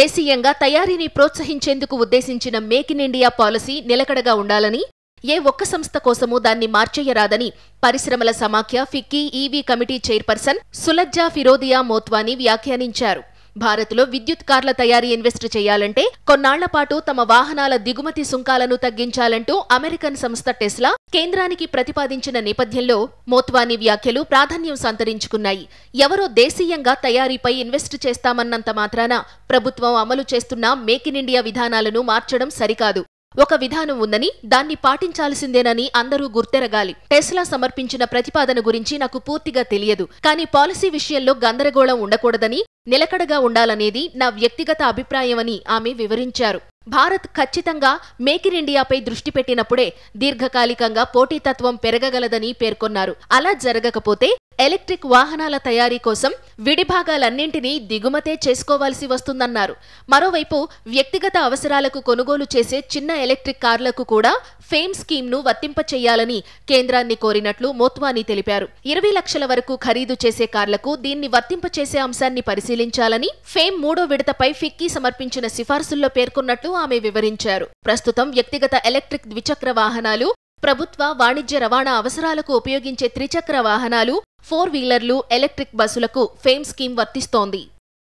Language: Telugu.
దేశీయంగా తయారీని ప్రోత్సహించేందుకు ఉద్దేశించిన మేక్ ఇన్ ఇండియా పాలసీ నిలకడగా ఉండాలని ఏ ఒక్క సంస్థ కోసమూ దాన్ని మార్చేయరాదని పరిశ్రమల సమాఖ్య FICCI EV committee chairperson Sulajja Firodia Motwani వ్యాఖ్యానించారు భారత్లో విద్యుత్ కార్ల తయారీ ఇన్వెస్ట్ చేయాలంటే కొన్నాళ్ల పాటు తమ వాహనాల దిగుమతి సుంకాలను తగ్గించాలంటూ అమెరికన్ సంస్థ టెస్లా కేంద్రానికి ప్రతిపాదించిన నేపథ్యంలో మోత్వానీ వ్యాఖ్యలు ప్రాధాన్యం సంతరించుకున్నాయి ఎవరో దేశీయంగా తయారీపై ఇన్వెస్ట్ చేస్తామన్నంత మాత్రాన ప్రభుత్వం అమలు చేస్తున్న మేక్ ఇన్ ఇండియా విధానాలను మార్చడం సరికాదు ఒక విధానం ఉందని దాన్ని పాటించాల్సిందేనని అందరూ గుర్తెరగాలి టెస్లా సమర్పించిన ప్రతిపాదన గురించి నాకు పూర్తిగా తెలియదు కానీ పాలసీ విషయంలో గందరగోళం ఉండకూడదని నిలకడగా ఉండాలనేది నా వ్యక్తిగత అభిప్రాయమని ఆమె వివరించారు భారత్ ఖచ్చితంగా మేక్ ఇన్ ఇండియాపై దృష్టి పెట్టినప్పుడే దీర్ఘకాలికంగా పోటీతత్వం పెరగగలదని పేర్కొన్నారు అలా జరగకపోతే ఎలక్ట్రిక్ వాహనాల తయారీ కోసం విడిభాగాలన్నింటినీ దిగుమతే చేసుకోవాల్సి వస్తుందన్నారు మరోవైపు వ్యక్తిగత అవసరాలకు కొనుగోలు చేసే చిన్న ఎలక్ట్రిక్ కార్లకు కూడా ఫేమ్ స్కీమ్ను వర్తింపచేయాలని కేంద్రాన్ని కోరినట్లు మోత్వానీ తెలిపారు ఇరవై లక్షల వరకు ఖరీదు చేసే కార్లకు దీన్ని వర్తింపచేసే అంశాన్ని పరిశీలించాలని ఫేమ్ మూడో విడతపై ఫిక్కీ సమర్పించిన సిఫార్సుల్లో పేర్కొన్నట్లు ఆమె వివరించారు ప్రస్తుతం వ్యక్తిగత ఎలక్ట్రిక్ ద్విచక్ర వాహనాలు ప్రభుత్వ వాణిజ్య రవాణా అవసరాలకు ఉపయోగించే త్రిచక్ర వాహనాలు ఫోర్ వీలర్లు ఎలక్ట్రిక్ బస్సులకు ఫేమ్ స్కీమ్ వర్తిస్తోంది